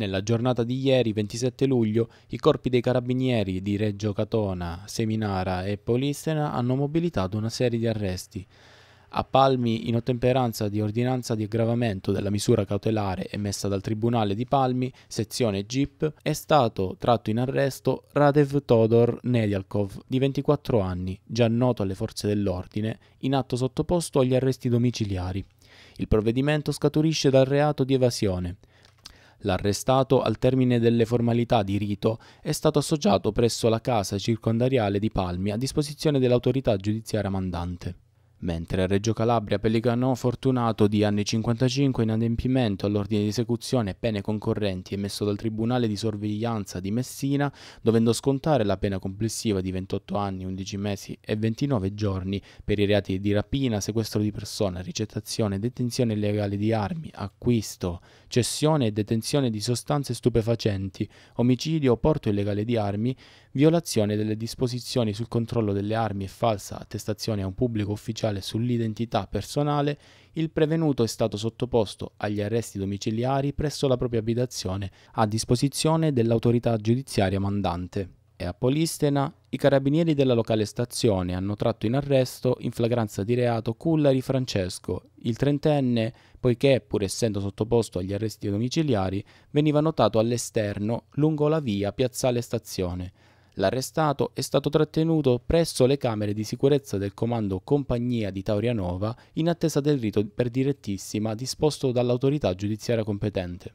Nella giornata di ieri, 27 luglio, i corpi dei carabinieri di Reggio Catona, Seminara e Polistena hanno mobilitato una serie di arresti. A Palmi, in ottemperanza di ordinanza di aggravamento della misura cautelare emessa dal Tribunale di Palmi, sezione GIP, è stato tratto in arresto Radev Todor Nedialkov, di 24 anni, già noto alle forze dell'ordine, in atto sottoposto agli arresti domiciliari. Il provvedimento scaturisce dal reato di evasione. L'arrestato, al termine delle formalità di rito, è stato associato presso la casa circondariale di Palmi a disposizione dell'autorità giudiziaria mandante mentre a Reggio Calabria Pellicano Fortunato di anni 55 in adempimento all'ordine di esecuzione pene concorrenti emesso dal Tribunale di Sorveglianza di Messina, dovendo scontare la pena complessiva di 28 anni, 11 mesi e 29 giorni per i reati di rapina, sequestro di persona, ricettazione, detenzione illegale di armi, acquisto, cessione e detenzione di sostanze stupefacenti, omicidio, porto illegale di armi, violazione delle disposizioni sul controllo delle armi e falsa attestazione a un pubblico ufficiale sociale sull'identità personale, il prevenuto è stato sottoposto agli arresti domiciliari presso la propria abitazione a disposizione dell'autorità giudiziaria mandante. E a Polistena i carabinieri della locale stazione hanno tratto in arresto in flagranza di reato Cullari Francesco, il trentenne, poiché, pur essendo sottoposto agli arresti domiciliari, veniva notato all'esterno lungo la via Piazzale Stazione, L'arrestato è stato trattenuto presso le camere di sicurezza del comando Compagnia di Taurianova in attesa del rito per direttissima disposto dall'autorità giudiziaria competente.